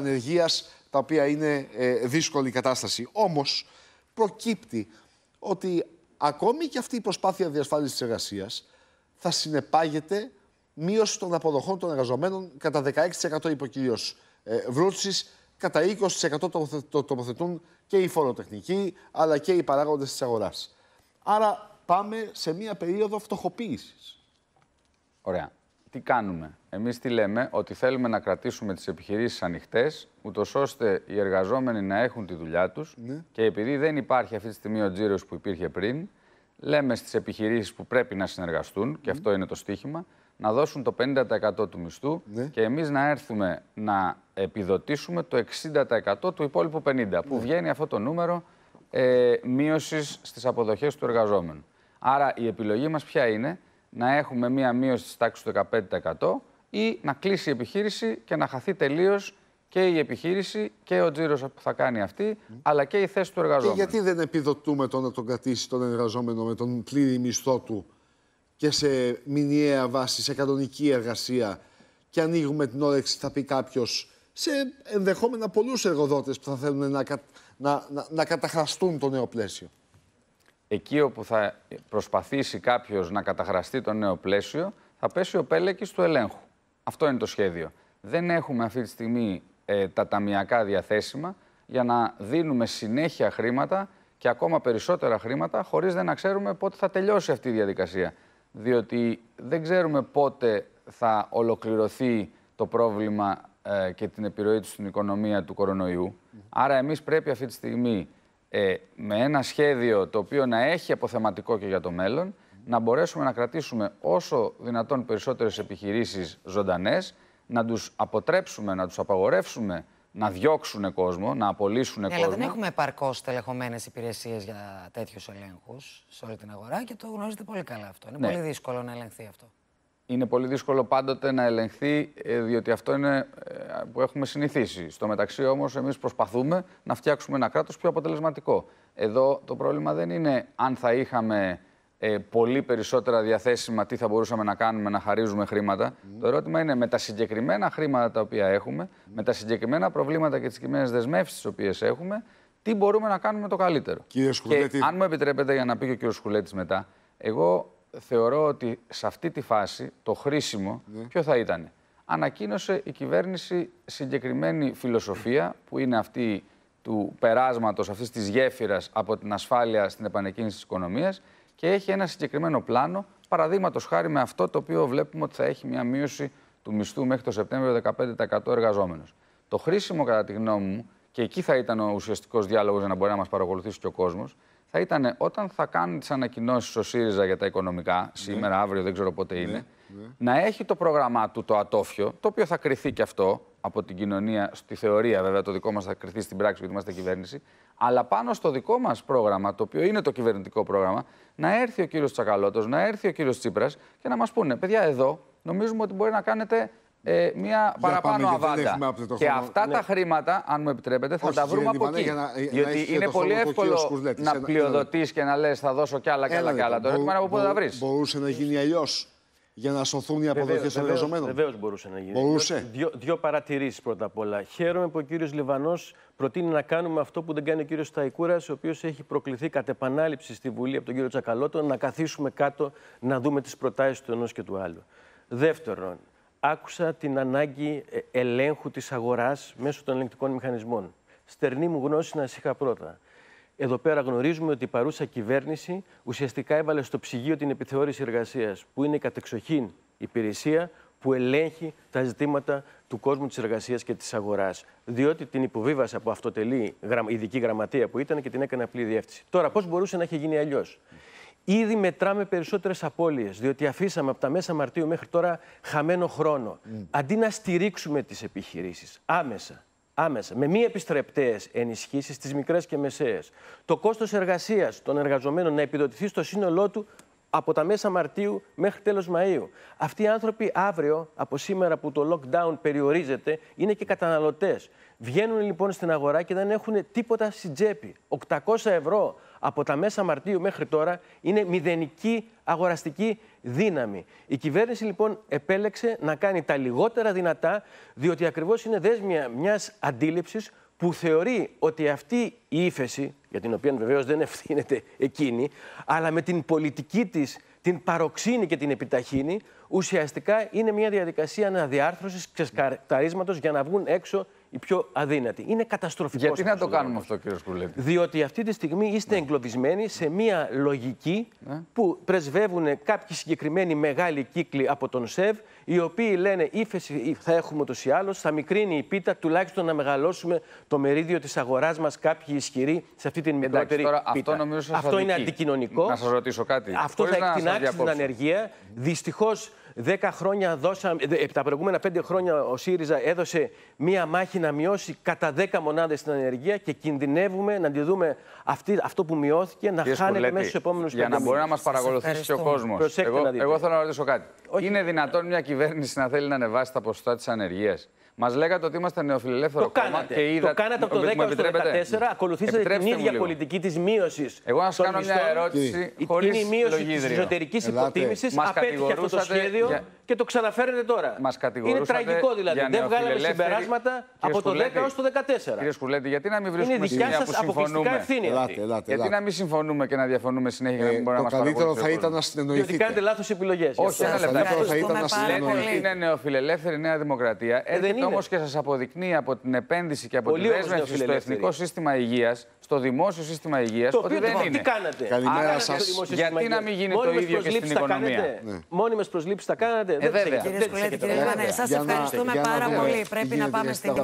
ανεργίας, τα οποία είναι ε, δύσκολη κατάσταση. Όμως, προκύπτει ότι ακόμη και αυτή η προσπάθεια διασφάλισης της εργασίας θα συνεπάγεται μείωση των αποδοχών των εργαζομένων κατά 16% υπό κυρίω κατά 20% το τοποθετούν και οι φοροτεχνικοί αλλά και οι παράγοντες της αγοράς. Άρα πάμε σε μία περίοδο φτωχοποίησης. Ωραία τι κάνουμε. Εμείς τι λέμε, ότι θέλουμε να κρατήσουμε τις επιχειρήσεις ανοιχτές, ούτως ώστε οι εργαζόμενοι να έχουν τη δουλειά τους. Ναι. Και επειδή δεν υπάρχει αυτή τη στιγμή ο τζίρος που υπήρχε πριν, λέμε στις επιχειρήσεις που πρέπει να συνεργαστούν, και ναι. αυτό είναι το στίχημα, να δώσουν το 50% του μισθού ναι. και εμείς να έρθουμε να επιδοτήσουμε το 60% του υπόλοιπου 50%. Που βγαίνει αυτό το νούμερο ε, μείωσης στις αποδοχές του εργαζόμενου. Άρα η επιλογή μας ποια είναι να έχουμε μία μείωση της τάξης του 15% ή να κλείσει η επιχείρηση και να χαθεί τελείως και η επιχείρηση και ο τζίρος που θα κάνει αυτή, αλλά και η θέση του εργαζόμενου. Και γιατί δεν επιδοτούμε το να τον κρατήσει τον εργαζόμενο με τον πλήρη μισθό του και σε μηνιαία βάση, σε κανονική εργασία, και ανοίγουμε την όρεξη, θα πει κάποιος, σε ενδεχόμενα πολλούς εργοδότες που θα θέλουν να, να, να, να καταχραστούν το νέο πλαίσιο εκεί όπου θα προσπαθήσει κάποιος να καταχραστεί το νέο πλαίσιο, θα πέσει ο πέλεκης του ελέγχου. Αυτό είναι το σχέδιο. Δεν έχουμε αυτή τη στιγμή ε, τα ταμιακά διαθέσιμα για να δίνουμε συνέχεια χρήματα και ακόμα περισσότερα χρήματα χωρίς δεν να ξέρουμε πότε θα τελειώσει αυτή η διαδικασία. Διότι δεν ξέρουμε πότε θα ολοκληρωθεί το πρόβλημα ε, και την επιρροή του στην οικονομία του κορονοϊού. Άρα εμείς πρέπει αυτή τη στιγμή ε, με ένα σχέδιο το οποίο να έχει αποθεματικό και για το μέλλον, να μπορέσουμε να κρατήσουμε όσο δυνατόν περισσότερες επιχειρήσεις ζωντανές, να τους αποτρέψουμε, να τους απαγορεύσουμε να διώξουν κόσμο, να απολύσουν ναι, κόσμο. Αλλά δεν έχουμε επαρκώς τελεχωμένε υπηρεσίες για τέτοιους ελέγχους σε όλη την αγορά και το γνωρίζετε πολύ καλά αυτό. Είναι ναι. πολύ δύσκολο να ελεγχθεί αυτό είναι πολύ δύσκολο πάντοτε να ελεγχθεί, ε, διότι αυτό είναι ε, που έχουμε συνηθίσει. Στο μεταξύ όμως, εμείς προσπαθούμε να φτιάξουμε ένα κράτος πιο αποτελεσματικό. Εδώ το πρόβλημα δεν είναι αν θα είχαμε ε, πολύ περισσότερα διαθέσιμα, τι θα μπορούσαμε να κάνουμε, να χαρίζουμε χρήματα. Το ερώτημα είναι με τα συγκεκριμένα χρήματα τα οποία έχουμε, με τα συγκεκριμένα προβλήματα και τις συγκεκριμένες δεσμεύσεις τις οποίες έχουμε, τι μπορούμε να κάνουμε το καλύτερο. Κύριε Σκουλέτη... Και αν μου επιτρέπετε, για να πει και ο κύριος Σκουλέτης μετά, εγώ θεωρώ ότι σε αυτή τη φάση το χρήσιμο ναι. ποιο θα ήταν. Ανακοίνωσε η κυβέρνηση συγκεκριμένη φιλοσοφία που είναι αυτή του περάσματος αυτής της γέφυρας από την ασφάλεια στην επανεκκίνηση της οικονομίας και έχει ένα συγκεκριμένο πλάνο, παραδείγματος χάρη με αυτό το οποίο βλέπουμε ότι θα έχει μια μείωση του μισθού μέχρι το Σεπτέμβριο 15% εργαζόμενος. Το χρήσιμο, κατά τη γνώμη μου, και εκεί θα ήταν ο ουσιαστικός διάλογος για να μπορεί να μας παρακολουθήσει και ο κόσμος, θα ήταν όταν θα κάνει τις ανακοινώσεις ο ΣΥΡΙΖΑ για τα οικονομικά, σήμερα, ναι. αύριο, δεν ξέρω πότε ναι, είναι, ναι. να έχει το πρόγραμμά του το ατόφιο, το οποίο θα κρυθεί και αυτό από την κοινωνία, στη θεωρία βέβαια, το δικό μας θα κρυθεί στην πράξη γιατί είμαστε κυβέρνηση, αλλά πάνω στο δικό μας πρόγραμμα, το οποίο είναι το κυβερνητικό πρόγραμμα, να έρθει ο κύριος Τσακαλώτος, να έρθει ο κύριος Τσίπρας και να μας πούνε, παιδιά, εδώ νομίζουμε ότι μπορεί να κάνετε ε, μια παραπάνω αβάντα. Και αυτά τα ναι. χρήματα, αν μου επιτρέπετε, θα τα βρούμε από εκεί. γιατί είναι πολύ εύκολο να πλειοδοτείς λοιπόν. και να λες θα δώσω κι άλλα κι άλλα. Κι άλλα. Το ερώτημα είναι από πού θα βρεις. Μπορούσε να γίνει αλλιώς για να σωθούν οι αποδοχές των εργαζομένων. Βεβαίως μπορούσε να γίνει. Μπορούσε. Δύο, δύο παρατηρήσεις πρώτα απ' όλα. Χαίρομαι που ο κύριος Λιβανός προτείνει να κάνουμε αυτό που δεν κάνει ο κύριος Σταϊκούρας, ο οποίος έχει προκληθεί κατ' επανάληψη στη Βουλή από τον κύριο Τσακαλώτο, να καθίσουμε κάτω να δούμε τις προτάσεις του ενός και του άλλου. Δεύτερον, άκουσα την ανάγκη ε, ελέγχου της αγοράς μέσω των ελεγκτικών μηχανισμών. Στερνή μου γνώση να είχα πρώτα. Εδώ πέρα γνωρίζουμε ότι η παρούσα κυβέρνηση ουσιαστικά έβαλε στο ψυγείο την επιθεώρηση εργασίας, που είναι η κατεξοχήν υπηρεσία που ελέγχει τα ζητήματα του κόσμου της εργασίας και της αγοράς. Διότι την υποβίβασε από αυτοτελή ειδική γραμματεία που ήταν και την έκανε απλή διεύθυνση. Τώρα, πώς μπορούσε να έχει γίνει αλλιώς. Ήδη μετράμε περισσότερες απώλειες, διότι αφήσαμε από τα μέσα Μαρτίου μέχρι τώρα χαμένο χρόνο. Mm. Αντί να στηρίξουμε τις επιχειρήσεις άμεσα, άμεσα, με μη επιστρεπτές ενισχύσεις στις μικρές και μεσαίες, το κόστος εργασίας των εργαζομένων να επιδοτηθεί στο σύνολό του από τα μέσα Μαρτίου μέχρι τέλος Μαου. Αυτοί οι άνθρωποι αύριο, από σήμερα που το lockdown περιορίζεται, είναι και καταναλωτές. Βγαίνουν λοιπόν στην αγορά και δεν έχουν τίποτα στην τσέπη. 800 ευρώ από τα μέσα Μαρτίου μέχρι τώρα είναι μηδενική αγοραστική δύναμη. Η κυβέρνηση λοιπόν επέλεξε να κάνει τα λιγότερα δυνατά, διότι ακριβώς είναι δέσμια μιας αντίληψης που θεωρεί ότι αυτή η ύφεση, για την οποία βεβαίως δεν ευθύνεται εκείνη, αλλά με την πολιτική της την παροξύνει και την επιταχύνει, ουσιαστικά είναι μια διαδικασία αναδιάρθρωσης, ξεσκαρταρίσματος για να βγουν έξω η πιο αδύνατη. Είναι καταστροφικός. Γιατί να το κάνουμε αυτό, κύριε Σκουλέτη. Διότι αυτή τη στιγμή είστε ναι. εγκλωβισμένοι σε μία λογική ναι. που πρεσβεύουν κάποιοι συγκεκριμένοι μεγάλοι κύκλοι από τον ΣΕΒ, οι οποίοι λένε ύφεση θα έχουμε ούτως ή άλλως, θα μικρύνει η πίτα, τουλάχιστον να μεγαλώσουμε το μερίδιο της αγοράς μας κάποιοι ισχυροί σε αυτή την μικρότερη Εντάξει, Αυτό, νομίζω αυτό είναι αντικοινωνικό. Να σας ρωτήσω κάτι. Αυτό θα εκτινάξεις την ανεργία. Δυστυχώς 10 χρόνια δώσαμε, ε, τα προηγούμενα πέντε χρόνια ο ΣΥΡΙΖΑ έδωσε μία μάχη να μειώσει κατά 10 μονάδες την ανεργία και κινδυνεύουμε να τη δούμε αυτή, αυτό που μειώθηκε να χάνεται μέσα στους επόμενους Για να μπορεί να μας παρακολουθήσει και ο κόσμο. Εγώ, εγώ θέλω να ρωτήσω κάτι. Όχι. Είναι δυνατόν μια κυβέρνηση να θέλει να ανεβάσει τα ποσοστά της ανεργίας. Μας λέγατε ότι είμαστε νεοφιλελεύθερο το κόμμα κάνατε. και είδα... Το κάνατε από το 10 το 14, ακολουθήσατε την ίδια πολιτική της μείωσης. Εγώ να σας κάνω μια ερώτηση. Χωρί η μείωση της εσωτερική υποτίμηση απέτυχε αυτό το σχέδιο για... και το ξαναφέρετε τώρα. Μας Είναι τραγικό δηλαδή. Δεν βγάλαμε συμπεράσματα από το 10 έως το 14. Κύριε Σκουλέτη, γιατί να μην βρίσκουμε Είναι δικιά σα αποκλειστικά ευθύνη. Ελάτε, ελάτε, ελάτε. Γιατί να μην συμφωνούμε και να διαφωνούμε συνέχεια και να ε, μην μπορούμε να μας Το καλύτερο θα ήταν να συνεννοηθείτε. Γιατί κάνετε λάθος επιλογές. Όχι, ένα λεπτό. Το καλύτερο θα ήταν να συνεννοηθείτε. Είναι νεοφιλελεύθερη Νέα Δημοκρατία. Ε, Έρχεται όμως και σας αποδεικνύει από την επένδυση και από τη δέσμευση στο εθνικό σύστημα Υγείας το δημόσιο σύστημα υγείας. Το οποίο δεν είναι. Τι κάνατε. Καλημέρα σα. Γιατί να μην γίνει το ίδιο και στην οικονομία. Ναι. Ναι. Μόνιμες προσλήψεις τα κάνατε. Ε, βέβαια. Κύριε Σκουλέτη, κύριε ευχαριστούμε πάρα πολύ. Πρέπει να πάμε στην